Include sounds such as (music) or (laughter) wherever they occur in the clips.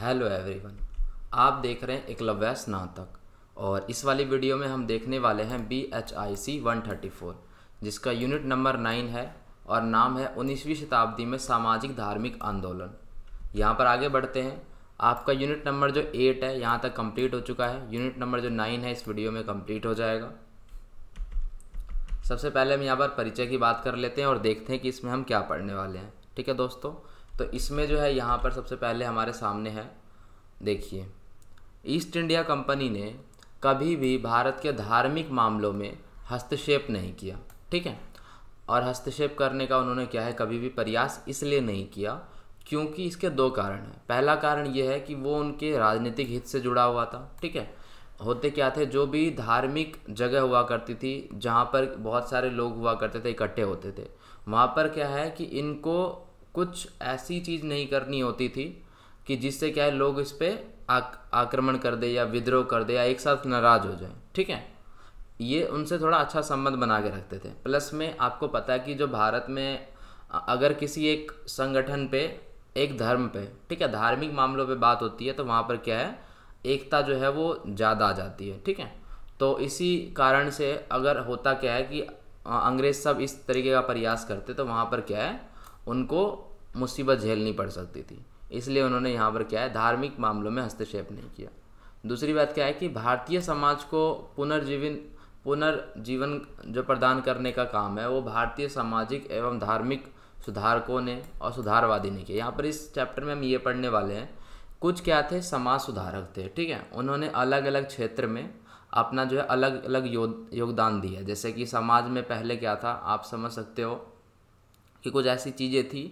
hello everyone आप देख रहे हैं एकलव्य स्नातक और इस वाली वीडियो में हम देखने वाले हैं B H I C one thirty four जिसका यूनिट नंबर नाइन है और नाम है उन्नीसवीं शताब्दी में सामाजिक धार्मिक आंदोलन यहाँ पर आगे बढ़ते हैं आपका यूनिट नंबर जो एट है यहाँ तक कंप्लीट हो चुका है यूनिट नंबर जो नाइन है इस वीडियो में कम्प्लीट हो जाएगा सबसे पहले हम यहाँ पर परिचय की बात कर लेते हैं और देखते हैं कि इसमें हम क्या पढ़ने वाले हैं ठीक है दोस्तों तो इसमें जो है यहाँ पर सबसे पहले हमारे सामने है देखिए ईस्ट इंडिया कंपनी ने कभी भी भारत के धार्मिक मामलों में हस्तक्षेप नहीं किया ठीक है और हस्तक्षेप करने का उन्होंने क्या है कभी भी प्रयास इसलिए नहीं किया क्योंकि इसके दो कारण हैं पहला कारण ये है कि वो उनके राजनीतिक हित से जुड़ा हुआ था ठीक है होते क्या थे जो भी धार्मिक जगह हुआ करती थी जहाँ पर बहुत सारे लोग हुआ करते थे इकट्ठे होते थे वहाँ पर क्या है कि इनको कुछ ऐसी चीज़ नहीं करनी होती थी कि जिससे क्या है लोग इस पर आक्रमण कर दे या विद्रोह कर दे या एक साथ नाराज़ हो जाए ठीक है ये उनसे थोड़ा अच्छा संबंध बना के रखते थे प्लस में आपको पता है कि जो भारत में अगर किसी एक संगठन पे एक धर्म पे ठीक है धार्मिक मामलों पे बात होती है तो वहाँ पर क्या है एकता जो है वो ज़्यादा आ जाती है ठीक है तो इसी कारण से अगर होता क्या है कि अंग्रेज़ सब इस तरीके का प्रयास करते तो वहाँ पर क्या है उनको मुसीबत झेलनी पड़ सकती थी इसलिए उन्होंने यहाँ पर क्या है धार्मिक मामलों में हस्तक्षेप नहीं किया दूसरी बात क्या है कि भारतीय समाज को पुनर्जीवन पुनर्जीवन जो प्रदान करने का काम है वो भारतीय सामाजिक एवं धार्मिक सुधारकों ने और सुधारवादी ने किया यहाँ पर इस चैप्टर में हम ये पढ़ने वाले हैं कुछ क्या थे समाज सुधारक थे ठीक है उन्होंने अलग अलग क्षेत्र में अपना जो है अलग अलग यो, योगदान दिया जैसे कि समाज में पहले क्या था आप समझ सकते हो कि कुछ ऐसी चीज़ें थी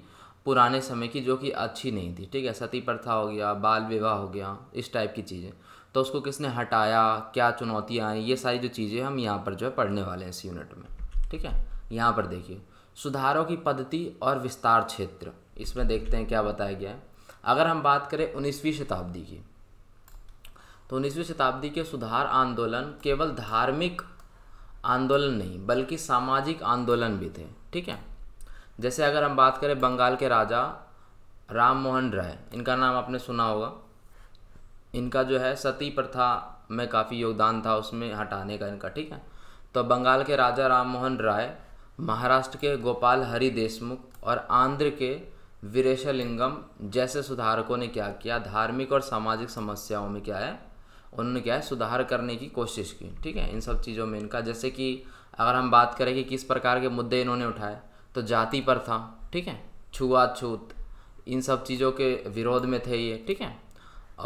पुराने समय की जो कि अच्छी नहीं थी ठीक है सती प्रथा हो गया बाल विवाह हो गया इस टाइप की चीज़ें तो उसको किसने हटाया क्या चुनौतियाँ आई ये सारी जो चीज़ें हम यहाँ पर जो है पढ़ने वाले हैं इस यूनिट में ठीक है यहाँ पर देखिए सुधारों की पद्धति और विस्तार क्षेत्र इसमें देखते हैं क्या बताया गया है अगर हम बात करें उन्नीसवीं शताब्दी की तो उन्नीसवीं शताब्दी के सुधार आंदोलन केवल धार्मिक आंदोलन नहीं बल्कि सामाजिक आंदोलन भी थे ठीक है जैसे अगर हम बात करें बंगाल के राजा राम मोहन राय इनका नाम आपने सुना होगा इनका जो है सती प्रथा में काफ़ी योगदान था उसमें हटाने का इनका ठीक है तो बंगाल के राजा राम मोहन राय महाराष्ट्र के गोपाल हरि देशमुख और आंध्र के वीरेशलिंगम जैसे सुधारकों ने क्या किया धार्मिक और सामाजिक समस्याओं में क्या है उन्होंने क्या है सुधार करने की कोशिश की ठीक है इन सब चीज़ों में इनका जैसे कि अगर हम बात करें कि किस प्रकार के मुद्दे इन्होंने उठाए तो जाति पर था ठीक है छुआछूत इन सब चीज़ों के विरोध में थे ये ठीक है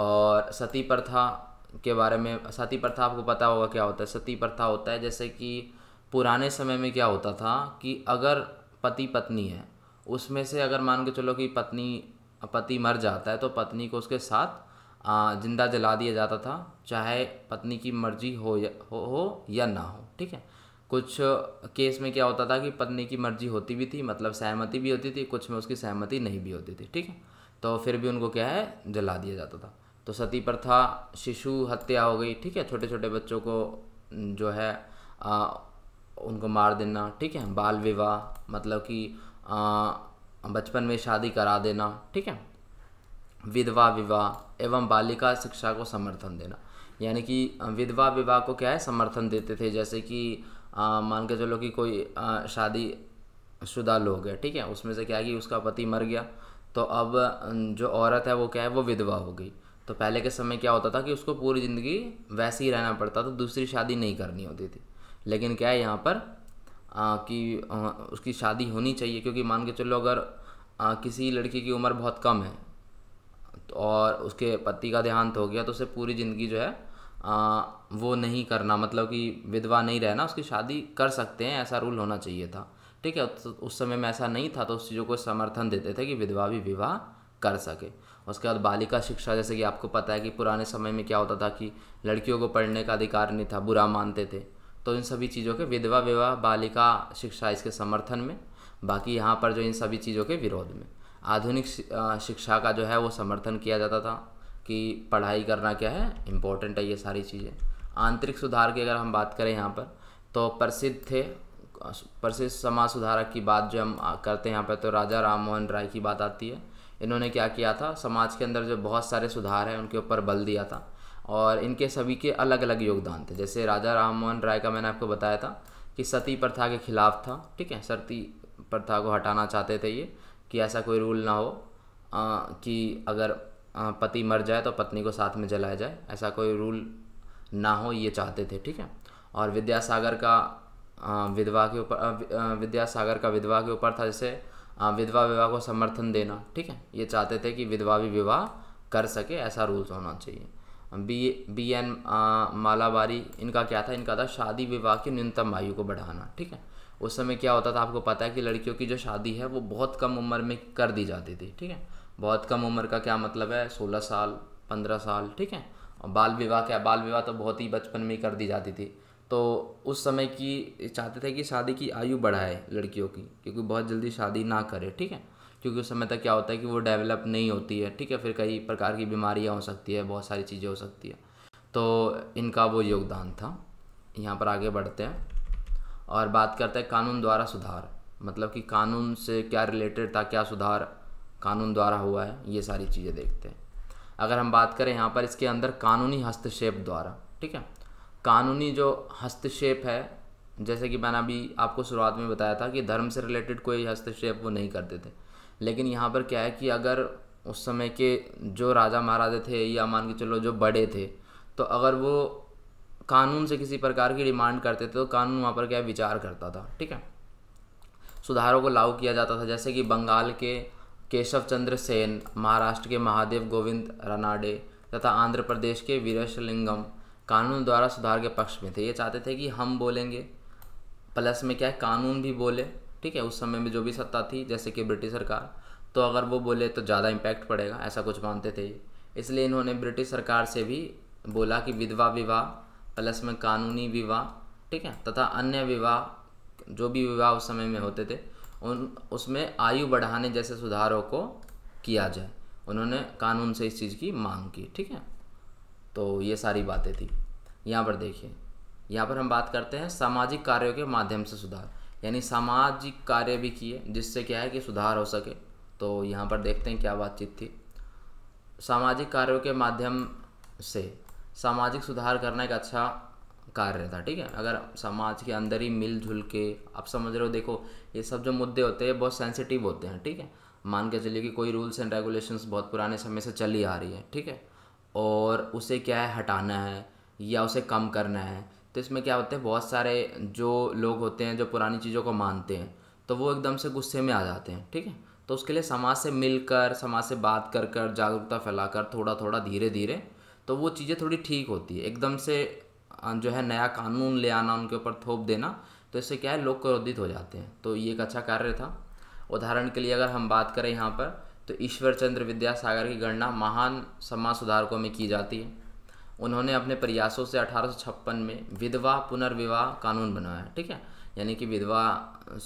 और सती प्रथा के बारे में सती प्रथा आपको पता होगा क्या होता है सती प्रथा होता है जैसे कि पुराने समय में क्या होता था कि अगर पति पत्नी है उसमें से अगर मान के चलो कि पत्नी पति मर जाता है तो पत्नी को उसके साथ जिंदा जला दिया जाता था चाहे पत्नी की मर्जी हो या हो, हो या ना हो ठीक है कुछ केस में क्या होता था कि पत्नी की मर्जी होती भी थी मतलब सहमति भी होती थी कुछ में उसकी सहमति नहीं भी होती थी ठीक है तो फिर भी उनको क्या है जला दिया जाता था तो सती प्रथा शिशु हत्या हो गई ठीक है छोटे छोटे बच्चों को जो है आ, उनको मार देना ठीक है बाल विवाह मतलब कि बचपन में शादी करा देना ठीक है विधवा विवाह एवं बालिका शिक्षा को समर्थन देना यानी कि विधवा विवाह को क्या है समर्थन देते थे जैसे कि मान के चलो कि कोई शादी शुदा लोग है ठीक है उसमें से क्या है कि उसका पति मर गया तो अब जो औरत है वो क्या है वो विधवा हो गई तो पहले के समय क्या होता था कि उसको पूरी ज़िंदगी वैसे ही रहना पड़ता था तो दूसरी शादी नहीं करनी होती थी लेकिन क्या है यहाँ पर आ, कि आ, उसकी शादी होनी चाहिए क्योंकि मान के चलो अगर आ, किसी लड़की की उम्र बहुत कम है तो और उसके पति का देहांत हो गया तो उसे पूरी ज़िंदगी जो है आ, वो नहीं करना मतलब कि विधवा नहीं रहना उसकी शादी कर सकते हैं ऐसा रूल होना चाहिए था ठीक है तो उस समय में ऐसा नहीं था तो उस चीज़ों को समर्थन देते थे कि विधवा भी विवाह कर सके उसके बाद बालिका शिक्षा जैसे कि आपको पता है कि पुराने समय में क्या होता था कि लड़कियों को पढ़ने का अधिकार नहीं था बुरा मानते थे तो इन सभी चीज़ों के विधवा विवाह बालिका शिक्षा इसके समर्थन में बाकी यहाँ पर जो इन सभी चीज़ों के विरोध में आधुनिक शिक्षा का जो है वो समर्थन किया जाता था कि पढ़ाई करना क्या है इम्पोर्टेंट है ये सारी चीज़ें आंतरिक सुधार की अगर हम बात करें यहाँ पर तो प्रसिद्ध थे प्रसिद्ध समाज सुधारक की बात जो हम करते हैं यहाँ पर तो राजा राम मोहन राय की बात आती है इन्होंने क्या किया था समाज के अंदर जो बहुत सारे सुधार हैं उनके ऊपर बल दिया था और इनके सभी के अलग अलग योगदान थे जैसे राजा राम मोहन राय का मैंने आपको बताया था कि सती प्रथा के खिलाफ था ठीक है सती प्रथा को हटाना चाहते थे ये कि ऐसा कोई रूल ना हो आ, कि अगर पति मर जाए तो पत्नी को साथ में जलाया जाए ऐसा कोई रूल ना हो ये चाहते थे ठीक है और विद्यासागर का विधवा के ऊपर विद्यासागर का विधवा के ऊपर था जैसे विधवा विवाह को समर्थन देना ठीक है ये चाहते थे कि विधवा भी विवाह कर सके ऐसा रूल्स होना चाहिए बी बी एन मालाबारी इनका क्या था इनका था शादी विवाह की न्यूनतम आयु को बढ़ाना ठीक है उस समय क्या होता था आपको पता है कि लड़कियों की जो शादी है वो बहुत कम उम्र में कर दी जाती थी ठीक है बहुत कम उम्र का क्या मतलब है सोलह साल पंद्रह साल ठीक है और बाल विवाह क्या बाल विवाह तो बहुत ही बचपन में ही कर दी जाती थी तो उस समय की चाहते थे कि शादी की आयु बढ़ाए लड़कियों की क्योंकि बहुत जल्दी शादी ना करे ठीक है क्योंकि उस समय तक क्या होता है कि वो डेवलप नहीं होती है ठीक है फिर कई प्रकार की बीमारियाँ हो सकती है बहुत सारी चीज़ें हो सकती है तो इनका वो योगदान था यहाँ पर आगे बढ़ते हैं और बात करते हैं कानून द्वारा सुधार मतलब कि कानून से क्या रिलेटेड था क्या सुधार कानून द्वारा हुआ है ये सारी चीज़ें देखते हैं अगर हम बात करें यहाँ पर इसके अंदर कानूनी हस्तक्षेप द्वारा ठीक है कानूनी जो हस्तक्षेप है जैसे कि मैंने अभी आपको शुरुआत में बताया था कि धर्म से रिलेटेड कोई हस्तक्षेप वो नहीं करते थे लेकिन यहाँ पर क्या है कि अगर उस समय के जो राजा महाराजा थे या मान के चलो जो बड़े थे तो अगर वो कानून से किसी प्रकार की डिमांड करते थे तो कानून वहाँ पर क्या विचार करता था ठीक है सुधारों को लागू किया जाता था जैसे कि बंगाल के केशव चंद्र सेन महाराष्ट्र के महादेव गोविंद रनाडे तथा आंध्र प्रदेश के वीरेशलिंगम कानून द्वारा सुधार के पक्ष में थे ये चाहते थे कि हम बोलेंगे प्लस में क्या है कानून भी बोले ठीक है उस समय में जो भी सत्ता थी जैसे कि ब्रिटिश सरकार तो अगर वो बोले तो ज़्यादा इम्पैक्ट पड़ेगा ऐसा कुछ मानते थे इसलिए इन्होंने ब्रिटिश सरकार से भी बोला कि विधवा विवाह प्लस में कानूनी विवाह ठीक है तथा अन्य विवाह जो भी विवाह उस समय में होते थे उन उसमें आयु बढ़ाने जैसे सुधारों को किया जाए उन्होंने कानून से इस चीज़ की मांग की ठीक है तो ये सारी बातें थी यहाँ पर देखिए यहाँ पर हम बात करते हैं सामाजिक कार्यों के माध्यम से सुधार यानी सामाजिक कार्य भी किए जिससे क्या है कि सुधार हो सके तो यहाँ पर देखते हैं क्या बातचीत थी सामाजिक कार्यों के माध्यम से सामाजिक सुधार करना एक अच्छा कार्य था ठीक है अगर समाज के अंदर ही मिलजुल के आप समझ रहे हो देखो ये सब जो मुद्दे होते हैं बहुत सेंसिटिव होते हैं ठीक है मान के चलिए कि कोई रूल्स एंड रेगुलेशंस बहुत पुराने समय से चली आ रही है ठीक है और उसे क्या है हटाना है या उसे कम करना है तो इसमें क्या होता है बहुत सारे जो लोग होते हैं जो पुरानी चीज़ों को मानते हैं तो वो एकदम से गुस्से में आ जाते हैं ठीक है तो उसके लिए समाज से मिलकर समाज से बात कर कर जागरूकता फैलाकर थोड़ा थोड़ा धीरे धीरे तो वो चीज़ें थोड़ी ठीक होती है एकदम से जो है नया कानून ले आना उनके ऊपर थोप देना तो इससे क्या है लोग क्रोधित हो जाते हैं तो ये एक अच्छा कार्य था उदाहरण के लिए अगर हम बात करें यहाँ पर तो ईश्वर चंद्र विद्यासागर की गणना महान समाज सुधारकों में की जाती है उन्होंने अपने प्रयासों से अठारह में विधवा पुनर्विवाह कानून बनाया ठीक है यानी कि विधवा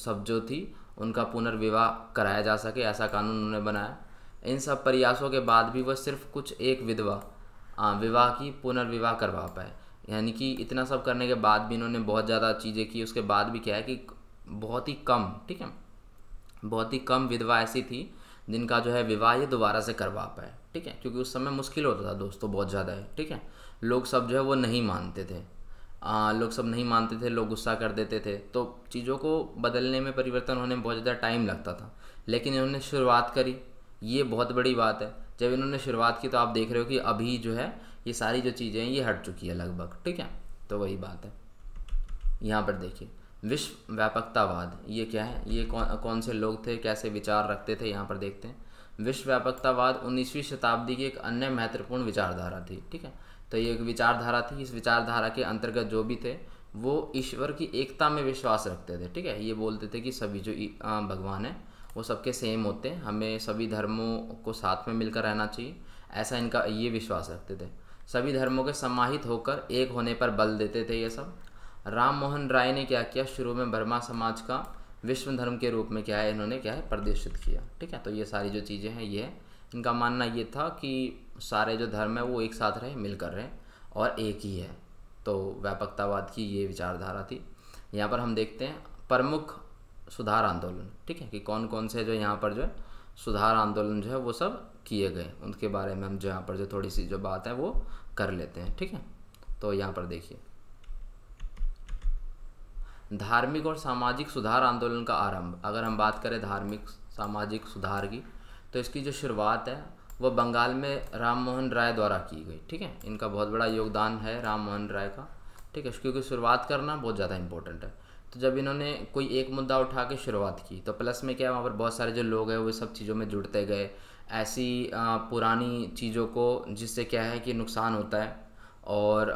सब जो थी उनका पुनर्विवाह कराया जा सके ऐसा कानून उन्होंने बनाया इन सब प्रयासों के बाद भी वह सिर्फ कुछ एक विधवा विवाह की पुनर्विवाह करवा पाए यानी कि इतना सब करने के बाद भी इन्होंने बहुत ज़्यादा चीज़ें की उसके बाद भी क्या है कि बहुत ही कम ठीक है बहुत ही कम विधवा ऐसी थी जिनका जो है विवाह ये दोबारा से करवा पाए ठीक है क्योंकि उस समय मुश्किल होता था दोस्तों बहुत ज़्यादा है ठीक है लोग सब जो है वो नहीं मानते थे आ, लोग सब नहीं मानते थे लोग गुस्सा कर देते थे तो चीज़ों को बदलने में परिवर्तन होने में बहुत ज़्यादा टाइम लगता था लेकिन इन्होंने शुरुआत करी ये बहुत बड़ी बात है जब इन्होंने शुरुआत की तो आप देख रहे हो कि अभी जो है ये सारी जो चीज़ें हैं ये हट चुकी है लगभग ठीक है तो वही बात है यहाँ पर देखिए विश्व व्यापकतावाद ये क्या है ये कौन कौन से लोग थे कैसे विचार रखते थे यहाँ पर देखते हैं विश्व व्यापकतावाद उन्नीसवीं शताब्दी की एक अन्य महत्वपूर्ण विचारधारा थी ठीक है तो ये एक विचारधारा थी इस विचारधारा के अंतर्गत जो भी थे वो ईश्वर की एकता में विश्वास रखते थे ठीक है ये बोलते थे कि सभी जो भगवान हैं वो सबके सेम होते हैं हमें सभी धर्मों को साथ में मिलकर रहना चाहिए ऐसा इनका ये विश्वास रखते थे सभी धर्मों के समाहित होकर एक होने पर बल देते थे ये सब राम मोहन राय ने क्या किया शुरू में बर्मा समाज का विश्व धर्म के रूप में क्या है इन्होंने क्या है प्रदर्शित किया ठीक है तो ये सारी जो चीज़ें हैं ये इनका मानना ये था कि सारे जो धर्म है वो एक साथ रहे मिल कर रहे और एक ही है तो व्यापकतावाद की ये विचारधारा थी यहाँ पर हम देखते हैं प्रमुख सुधार आंदोलन ठीक है कि कौन कौन से जो यहाँ पर जो है सुधार आंदोलन जो है वो सब किए गए उनके बारे में हम जो यहाँ पर जो थोड़ी सी जो बात है वो कर लेते हैं ठीक है तो यहाँ पर देखिए धार्मिक और सामाजिक सुधार आंदोलन का आरंभ अगर हम बात करें धार्मिक सामाजिक सुधार की तो इसकी जो शुरुआत है वो बंगाल में राम मोहन राय द्वारा की गई ठीक है इनका बहुत बड़ा योगदान है राम मोहन राय का ठीक है क्योंकि शुरुआत करना बहुत ज़्यादा इंपॉर्टेंट है तो जब इन्होंने कोई एक मुद्दा उठा के शुरुआत की तो प्लस में क्या वहाँ पर बहुत सारे जो लोग हैं वो सब चीज़ों में जुड़ते गए ऐसी पुरानी चीज़ों को जिससे क्या है कि नुकसान होता है और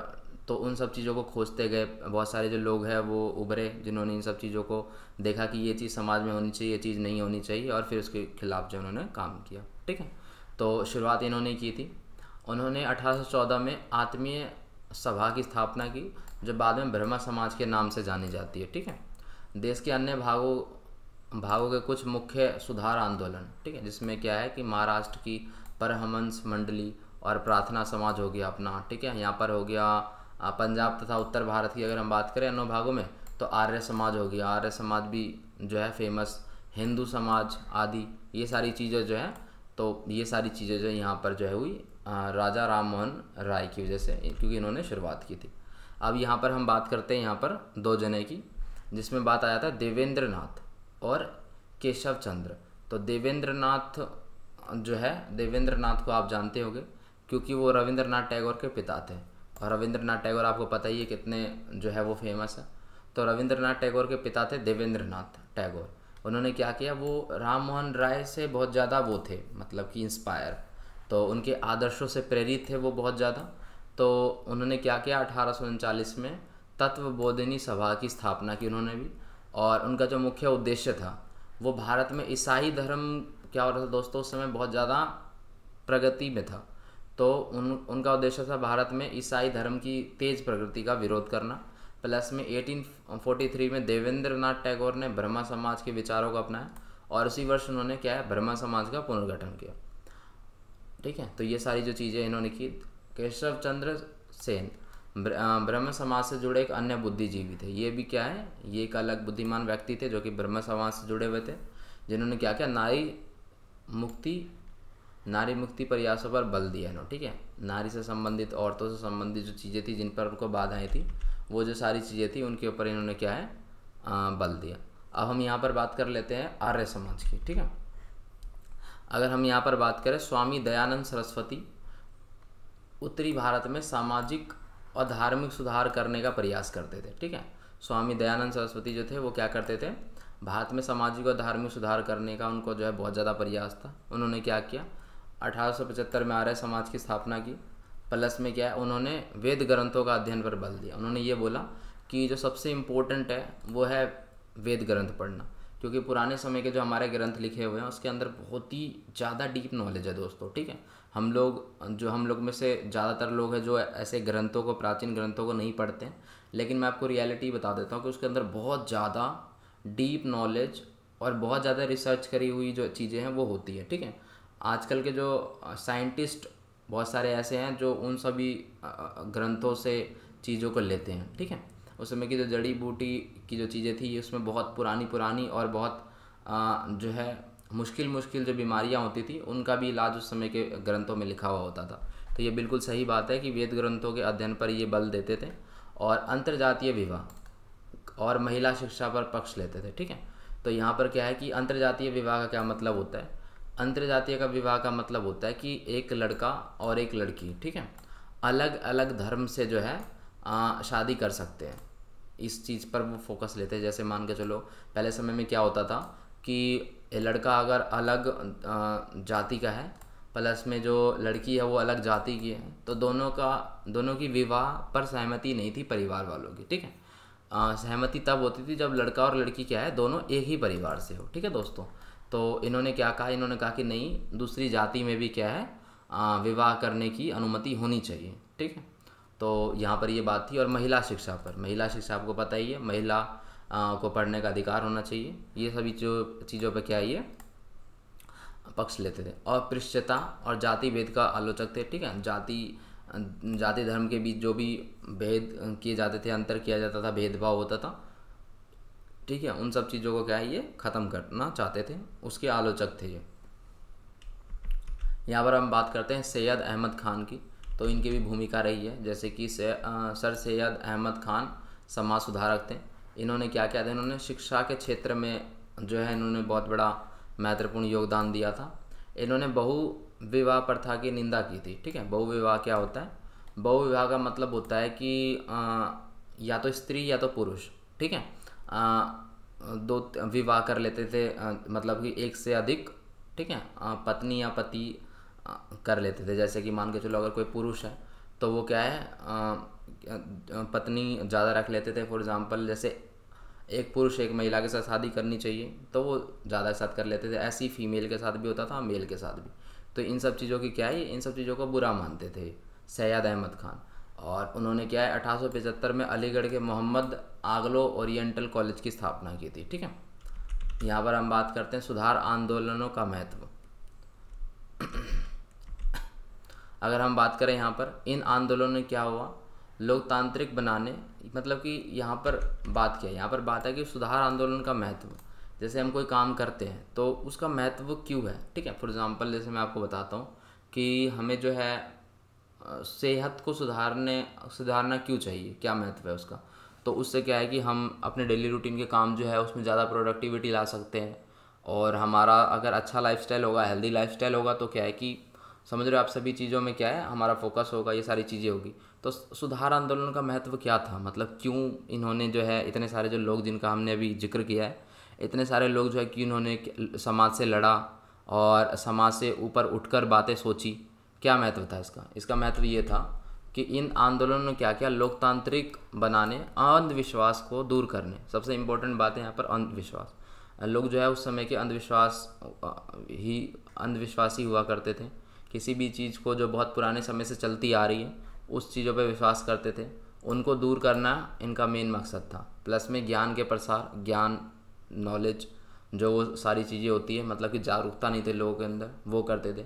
तो उन सब चीज़ों को खोजते गए बहुत सारे जो लोग हैं वो उभरे जिन्होंने इन सब चीज़ों को देखा कि ये चीज़ समाज में होनी चाहिए ये चीज़ नहीं होनी चाहिए और फिर उसके खिलाफ जो उन्होंने काम किया ठीक है तो शुरुआत इन्होंने की थी उन्होंने 1814 में आत्मीय सभा की स्थापना की जो बाद में ब्रह्मा समाज के नाम से जानी जाती है ठीक है देश के अन्य भागों भागों के कुछ मुख्य सुधार आंदोलन ठीक है जिसमें क्या है कि महाराष्ट्र की परहमंस मंडली और प्रार्थना समाज हो गया अपना ठीक है यहाँ पर हो गया पंजाब तथा उत्तर भारत की अगर हम बात करें अन्य भागों में तो आर्य समाज हो गया आर्य समाज भी जो है फेमस हिंदू समाज आदि ये सारी चीज़ें जो हैं तो ये सारी चीज़ें जो यहाँ पर जो है हुई राजा राम मोहन राय की वजह से क्योंकि इन्होंने शुरुआत की थी अब यहाँ पर हम बात करते हैं यहाँ पर दो जने की जिसमें बात आया था देवेंद्र नाथ और केशव चंद्र तो देवेंद्र नाथ जो है देवेंद्र नाथ को आप जानते होंगे क्योंकि वो रविंद्रनाथ टैगोर के पिता थे और रविंद्रनाथ टैगोर आपको पता ही है कितने जो है वो फेमस है तो रविंद्रनाथ टैगोर के पिता थे देवेंद्र नाथ टैगोर उन्होंने क्या किया वो राम मोहन राय से बहुत ज़्यादा वो थे मतलब कि इंस्पायर तो उनके आदर्शों से प्रेरित थे वो बहुत ज़्यादा तो उन्होंने क्या किया अठारह में तत्व बोधिनी सभा की स्थापना की उन्होंने भी और उनका जो मुख्य उद्देश्य था वो भारत में ईसाई धर्म क्या हो रहा था दोस्तों उस समय बहुत ज़्यादा प्रगति में था तो उन उनका उद्देश्य था भारत में ईसाई धर्म की तेज प्रगति का विरोध करना प्लस में 1843 में देवेंद्र नाथ टैगोर ने ब्रह्मा समाज के विचारों को अपनाया और उसी वर्ष उन्होंने क्या है ब्रह्मा समाज का पुनर्गठन किया ठीक है तो ये सारी जो चीज़ें इन्होंने की केशव चंद्र सेन ब्रह्म समाज से जुड़े एक अन्य बुद्धिजीवी थे ये भी क्या है ये एक अलग बुद्धिमान व्यक्ति थे जो कि ब्रह्म समाज से जुड़े हुए थे जिन्होंने क्या किया नारी मुक्ति नारी मुक्ति प्रयासों पर बल दिया इन्होंने ठीक है नारी से संबंधित औरतों से संबंधित जो चीज़ें थी जिन पर उनको बाधाएं थी वो जो सारी चीज़ें थी उनके ऊपर इन्होंने क्या है आ, बल दिया अब हम यहाँ पर बात कर लेते हैं आर्य समाज की ठीक है अगर हम यहाँ पर बात करें स्वामी दयानंद सरस्वती उत्तरी भारत में सामाजिक और धार्मिक सुधार करने का प्रयास करते थे ठीक है स्वामी दयानंद सरस्वती जो थे वो क्या करते थे भारत में सामाजिक और धार्मिक सुधार करने का उनको जो है बहुत ज़्यादा प्रयास था उन्होंने क्या किया अठारह में आर्य समाज की स्थापना की प्लस में क्या है उन्होंने वेद ग्रंथों का अध्ययन पर बल दिया उन्होंने ये बोला कि जो सबसे इम्पोर्टेंट है वो है वेद ग्रंथ पढ़ना क्योंकि पुराने समय के जो हमारे ग्रंथ लिखे हुए हैं उसके अंदर बहुत ही ज़्यादा डीप नॉलेज है दोस्तों ठीक है हम लोग जो हम लोग में से ज़्यादातर लोग हैं जो ऐसे ग्रंथों को प्राचीन ग्रंथों को नहीं पढ़ते हैं लेकिन मैं आपको रियलिटी बता देता हूँ कि उसके अंदर बहुत ज़्यादा डीप नॉलेज और बहुत ज़्यादा रिसर्च करी हुई जो चीज़ें हैं वो होती है ठीक है आजकल के जो साइंटिस्ट बहुत सारे ऐसे हैं जो उन सभी ग्रंथों से चीज़ों को लेते हैं ठीक है उस समय की जो जड़ी बूटी की जो चीज़ें थी उसमें बहुत पुरानी पुरानी और बहुत जो है मुश्किल मुश्किल जो बीमारियाँ होती थी उनका भी इलाज उस समय के ग्रंथों में लिखा हुआ होता था तो ये बिल्कुल सही बात है कि वेद ग्रंथों के अध्ययन पर ये बल देते थे और अंतर्जातीय विवाह और महिला शिक्षा पर पक्ष लेते थे ठीक है तो यहाँ पर क्या है कि अंतर्जातीय विवाह का क्या मतलब होता है अंतर्जातीय का विवाह का मतलब होता है कि एक लड़का और एक लड़की ठीक है अलग अलग धर्म से जो है शादी कर सकते हैं इस चीज़ पर वो फोकस लेते हैं जैसे मान के चलो पहले समय में क्या होता था कि लड़का अगर अलग जाति का है प्लस में जो लड़की है वो अलग जाति की है तो दोनों का दोनों की विवाह पर सहमति नहीं थी परिवार वालों की ठीक है सहमति तब होती थी जब लड़का और लड़की क्या है दोनों एक ही परिवार से हो ठीक है दोस्तों तो इन्होंने क्या कहा इन्होंने कहा कि नहीं दूसरी जाति में भी क्या है विवाह करने की अनुमति होनी चाहिए ठीक है तो यहाँ पर ये बात थी और महिला शिक्षा पर महिला शिक्षा आपको पता ही है महिला को पढ़ने का अधिकार होना चाहिए ये सभी जो चीज़ों पर क्या ये पक्ष लेते थे और पृष्ठता और जाति भेद का आलोचक थे ठीक है जाति जाति धर्म के बीच जो भी भेद किए जाते थे अंतर किया जाता था भेदभाव होता था ठीक है उन सब चीज़ों को क्या है ये ख़त्म करना चाहते थे उसके आलोचक थे ये यहाँ पर हम बात करते हैं सैयद अहमद खान की तो इनकी भी भूमिका रही है जैसे कि से, आ, सर सैयद अहमद खान समाज सुधारक थे इन्होंने क्या क्या था इन्होंने शिक्षा के क्षेत्र में जो है इन्होंने बहुत बड़ा महत्वपूर्ण योगदान दिया था इन्होंने बहु विवाह प्रथा की निंदा की थी ठीक है बहु विवाह क्या होता है बहु विवाह का मतलब होता है कि आ, या तो स्त्री या तो पुरुष ठीक है दो विवाह कर लेते थे आ, मतलब कि एक से अधिक ठीक है पत्नी या पति कर लेते थे जैसे कि मान के चलो अगर कोई पुरुष है तो वो क्या है आ, पत्नी ज़्यादा रख लेते थे फॉर एग्ज़ाम्पल जैसे एक पुरुष एक महिला के साथ शादी करनी चाहिए तो वो ज़्यादा के साथ कर लेते थे ऐसी फीमेल के साथ भी होता था मेल के साथ भी तो इन सब चीज़ों की क्या है इन सब चीज़ों को बुरा मानते थे सैयद अहमद खान और उन्होंने क्या है अठारह में अलीगढ़ के मोहम्मद आगलो ओरिएंटल कॉलेज की स्थापना की थी ठीक है यहाँ पर हम बात करते हैं सुधार आंदोलनों का महत्व (coughs) अगर हम बात करें यहाँ पर इन आंदोलनों में क्या हुआ लोकतांत्रिक बनाने मतलब कि यहाँ पर बात क्या है यहाँ पर बात है कि सुधार आंदोलन का महत्व जैसे हम कोई काम करते हैं तो उसका महत्व क्यों है ठीक है फॉर एग्ज़ाम्पल जैसे मैं आपको बताता हूँ कि हमें जो है सेहत को सुधारने सुधारना क्यों चाहिए क्या महत्व है उसका तो उससे क्या है कि हम अपने डेली रूटीन के काम जो है उसमें ज़्यादा प्रोडक्टिविटी ला सकते हैं और हमारा अगर अच्छा लाइफ होगा हेल्दी लाइफ होगा तो क्या है कि समझ रहे हो आप सभी चीज़ों में क्या है हमारा फोकस होगा ये सारी चीज़ें होगी तो सुधार आंदोलन का महत्व क्या था मतलब क्यों इन्होंने जो है इतने सारे जो लोग जिनका हमने अभी जिक्र किया है इतने सारे लोग जो है कि इन्होंने समाज से लड़ा और समाज से ऊपर उठकर बातें सोची क्या महत्व था इसका इसका महत्व ये था कि इन आंदोलनों ने क्या क्या लोकतांत्रिक बनाने अंधविश्वास को दूर करने सबसे इम्पोर्टेंट बात है यहाँ पर अंधविश्वास लोग जो है उस समय के अंधविश्वास ही अंधविश्वासी हुआ करते थे किसी भी चीज़ को जो बहुत पुराने समय से चलती आ रही है उस चीज़ों पर विश्वास करते थे उनको दूर करना इनका मेन मकसद था प्लस में ज्ञान के प्रसार ज्ञान नॉलेज जो वो सारी चीज़ें होती है मतलब कि जागरूकता नहीं थे लोगों के अंदर वो करते थे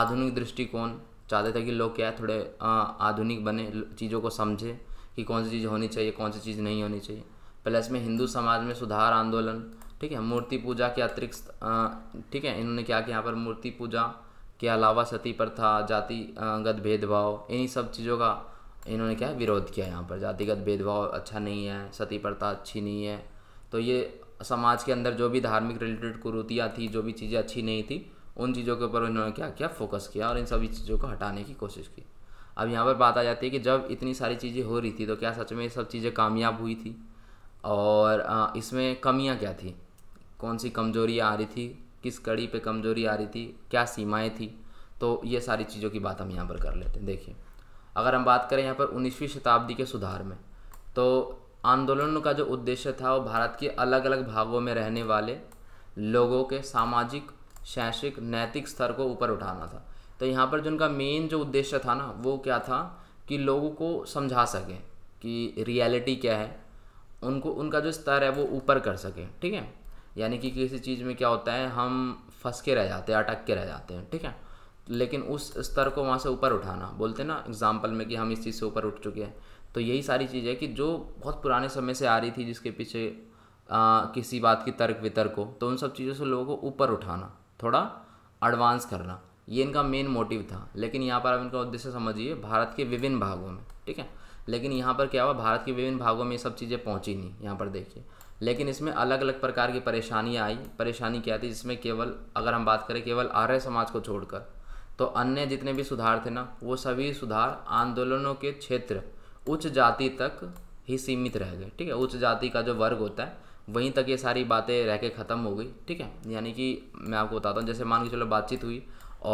आधुनिक दृष्टिकोण चाहते थे कि लोग क्या है थोड़े आधुनिक बने चीज़ों को समझे कि कौन सी चीज़ होनी चाहिए कौन सी चीज़ नहीं होनी चाहिए प्लस में हिंदू समाज में सुधार आंदोलन ठीक है मूर्ति पूजा के अतिरिक्त ठीक है इन्होंने क्या किया यहाँ पर मूर्ति पूजा के अलावा सती प्रथा जातिगत भेदभाव इन्हीं सब चीज़ों का इन्होंने क्या विरोध किया यहाँ पर जातिगत भेदभाव अच्छा नहीं है सती प्रथा अच्छी नहीं है तो ये समाज के अंदर जो भी धार्मिक रिलेटेड कुरूतियाँ थी जो भी चीज़ें अच्छी नहीं थी उन चीज़ों के ऊपर उन्होंने क्या किया फोकस किया और इन सभी चीज़ों को हटाने की कोशिश की अब यहाँ पर बात आ जाती है कि जब इतनी सारी चीज़ें हो रही थी तो क्या सच में ये सब चीज़ें कामयाब हुई थी और इसमें कमियाँ क्या थी कौन सी कमजोरियाँ आ रही थी किस कड़ी पे कमज़ोरी आ रही थी क्या सीमाएं थी तो ये सारी चीज़ों की बात हम यहाँ पर कर लेते हैं देखिए अगर हम बात करें यहाँ पर उन्नीसवीं शताब्दी के सुधार में तो आंदोलन का जो उद्देश्य था वो भारत के अलग अलग भागों में रहने वाले लोगों के सामाजिक शैक्षिक नैतिक स्तर को ऊपर उठाना था तो यहाँ पर जो उनका मेन जो उद्देश्य था ना वो क्या था कि लोगों को समझा सकें कि रियलिटी क्या है उनको उनका जो स्तर है वो ऊपर कर सकें ठीक है यानी कि किसी चीज़ में क्या होता है हम फंस के रह जाते हैं अटक के रह जाते हैं ठीक है लेकिन उस स्तर को वहाँ से ऊपर उठाना बोलते ना एग्जाम्पल में कि हम इस चीज़ से ऊपर उठ चुके हैं तो यही सारी चीज़ है कि जो बहुत पुराने समय से आ रही थी जिसके पीछे आ, किसी बात की तर्क वितर्क हो तो उन सब चीज़ों से लोगों को ऊपर उठाना थोड़ा एडवांस करना ये इनका मेन मोटिव था लेकिन यहाँ पर आप इनका उद्देश्य समझिए भारत के विभिन्न भागों में ठीक है लेकिन यहाँ पर क्या हुआ भारत के विभिन्न भागों में ये सब चीज़ें पहुँची नहीं यहाँ पर देखिए लेकिन इसमें अलग अलग प्रकार की परेशानियाँ आई परेशानी क्या थी जिसमें केवल अगर हम बात करें केवल आर्य समाज को छोड़कर तो अन्य जितने भी सुधार थे ना वो सभी सुधार आंदोलनों के क्षेत्र उच्च जाति तक ही सीमित रह गए ठीक है उच्च जाति का जो वर्ग होता है वहीं तक ये सारी बातें रह के ख़त्म हो गई ठीक है यानी कि मैं आपको बताता हूँ जैसे मान के चलो बातचीत हुई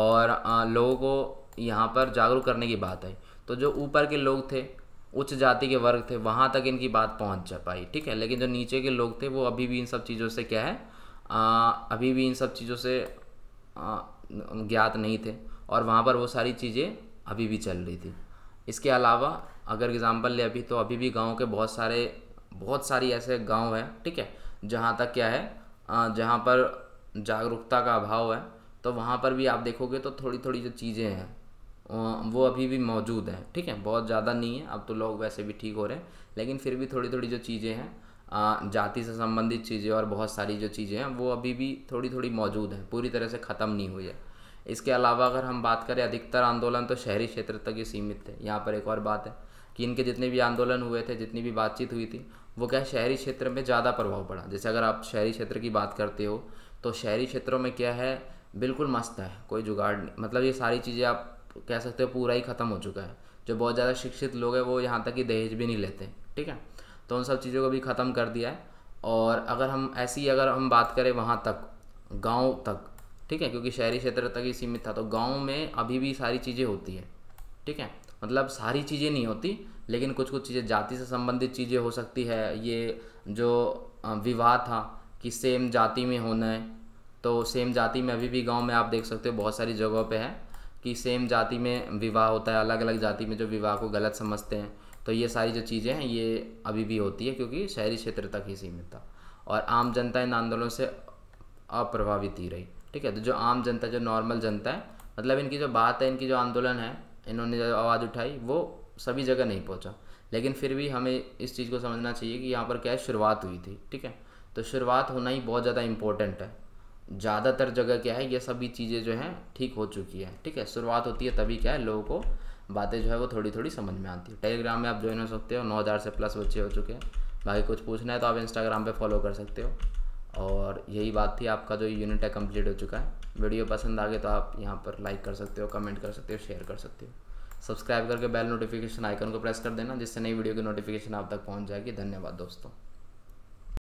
और लोगों को यहाँ पर जागरूक करने की बात आई तो जो ऊपर के लोग थे उच्च जाति के वर्ग थे वहाँ तक इनकी बात पहुँच जा पाई ठीक है लेकिन जो नीचे के लोग थे वो अभी भी इन सब चीज़ों से क्या है आ, अभी भी इन सब चीज़ों से ज्ञात नहीं थे और वहाँ पर वो सारी चीज़ें अभी भी चल रही थी इसके अलावा अगर एग्ज़ाम्पल ले अभी तो अभी भी गाँव के बहुत सारे बहुत सारी ऐसे गाँव हैं ठीक है जहाँ तक क्या है जहाँ पर जागरूकता का अभाव है तो वहाँ पर भी आप देखोगे तो थोड़ी थोड़ी जो चीज़ें हैं वो अभी भी मौजूद है ठीक है बहुत ज़्यादा नहीं है अब तो लोग वैसे भी ठीक हो रहे हैं लेकिन फिर भी थोड़ी थोड़ी जो चीज़ें हैं जाति से संबंधित चीज़ें और बहुत सारी जो चीज़ें हैं वो अभी भी थोड़ी थोड़ी मौजूद हैं पूरी तरह से ख़त्म नहीं हुई है इसके अलावा अगर हम बात करें अधिकतर आंदोलन तो शहरी क्षेत्र तक ही सीमित थे यहाँ पर एक और बात है कि इनके जितने भी आंदोलन हुए थे जितनी भी बातचीत हुई थी वो क्या शहरी क्षेत्र में ज़्यादा प्रभाव पड़ा जैसे अगर आप शहरी क्षेत्र की बात करते हो तो शहरी क्षेत्रों में क्या है बिल्कुल मस्त है कोई जुगाड़ नहीं मतलब ये सारी चीज़ें आप कह सकते हो पूरा ही ख़त्म हो चुका है जो बहुत ज़्यादा शिक्षित लोग हैं वो यहाँ तक कि दहेज भी नहीं लेते ठीक है तो उन सब चीज़ों को भी ख़त्म कर दिया है और अगर हम ऐसी अगर हम बात करें वहाँ तक गाँव तक ठीक है क्योंकि शहरी क्षेत्र तक ही सीमित था तो गाँव में अभी भी सारी चीज़ें होती है ठीक है मतलब सारी चीज़ें नहीं होती लेकिन कुछ कुछ चीज़ें जाति से संबंधित चीज़ें हो सकती है ये जो विवाह था कि सेम जाति में होना है तो सेम जाति में अभी भी गांव में आप देख सकते हो बहुत सारी जगहों पे है कि सेम जाति में विवाह होता है अलग अलग जाति में जो विवाह को गलत समझते हैं तो ये सारी जो चीज़ें हैं ये अभी भी होती है क्योंकि शहरी क्षेत्र तक ही सीमित था और आम जनता इन आंदोलनों से अप्रभावित ही रही ठीक है तो जो आम जनता जो नॉर्मल जनता है मतलब इनकी जो बात है इनकी जो आंदोलन है इन्होंने जो आवाज़ उठाई वो सभी जगह नहीं पहुंचा लेकिन फिर भी हमें इस चीज़ को समझना चाहिए कि यहाँ पर क्या शुरुआत हुई थी ठीक है तो शुरुआत होना ही बहुत ज़्यादा इम्पोर्टेंट है ज़्यादातर जगह क्या है ये सभी चीज़ें जो हैं ठीक हो चुकी है ठीक है शुरुआत होती है तभी क्या है लोगों को बातें जो है वो थोड़ी थोड़ी समझ में आती है टेलीग्राम में आप ज्वाइन हो सकते हो नौ हज़ार से प्लस बच्चे हो चुके हैं बाकी कुछ पूछना है तो आप इंस्टाग्राम पर फॉलो कर सकते हो और यही बात थी आपका जो यूनिट है कम्प्लीट हो चुका है वीडियो पसंद आ गए तो आप यहाँ पर लाइक कर सकते हो कमेंट कर सकते हो शेयर कर सकते हो सब्सक्राइब करके बेल नोटिफिकेशन आइकन को प्रेस कर देना जिससे नई वीडियो की नोटिफिकेशन आप तक पहुँच जाएगी धन्यवाद दोस्तों